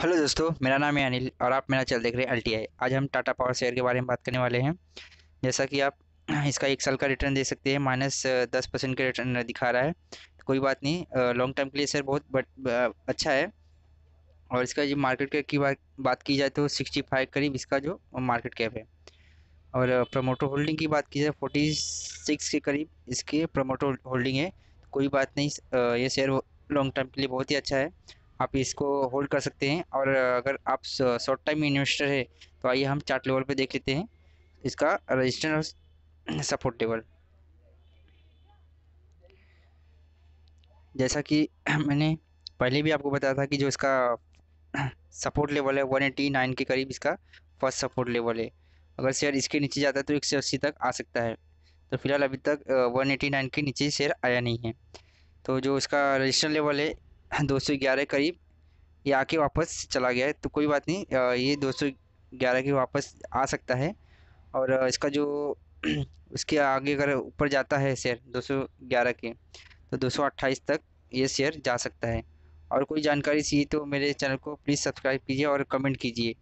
hello दोस्तों मेरा नाम है अनिल और आप मेरा चल देख रहे हैं एल आज हम टाटा पावर शेयर के बारे में बात करने वाले हैं जैसा कि आप इसका एक साल का रिटर्न दे सकते हैं माइनस दस परसेंट का रिटर्न दिखा रहा है कोई बात नहीं लॉन्ग टर्म के लिए सर बहुत बट अच्छा है और इसका जो मार्केट कैप तो की बात की जाए तो सिक्सटी फाइव करीब इसका जो मार्केट कैप है और प्रमोटर होल्डिंग की बात की जाए फोर्टी सिक्स के करीब इसके प्रमोटर होल्डिंग है कोई बात नहीं ये शेयर लॉन्ग टर्म के लिए बहुत ही अच्छा है आप इसको होल्ड कर सकते हैं और अगर आप शॉर्ट टाइम इन्वेस्टर है तो आइए हम चार्ट लेवल पे देख लेते हैं इसका रजिस्टेंस और सपोर्ट लेवल जैसा कि मैंने पहले भी आपको बताया था कि जो इसका सपोर्ट लेवल है वन एटी नाइन के करीब इसका फर्स्ट सपोर्ट लेवल है अगर शेयर इसके नीचे जाता है तो एक सौ अस्सी तक आ सकता है तो फिलहाल अभी तक वन एटी नाइन के नीचे शेयर आया नहीं है तो जो इसका रजिस्टर लेवल है दो सौ ग्यारह करीब ये आके वापस चला गया है तो कोई बात नहीं ये दो सौ ग्यारह के वापस आ सकता है और इसका जो उसके आगे अगर ऊपर जाता है शेयर दो सौ ग्यारह के तो दो सौ अट्ठाईस तक ये शेयर जा सकता है और कोई जानकारी चाहिए तो मेरे चैनल को प्लीज़ सब्सक्राइब कीजिए और कमेंट कीजिए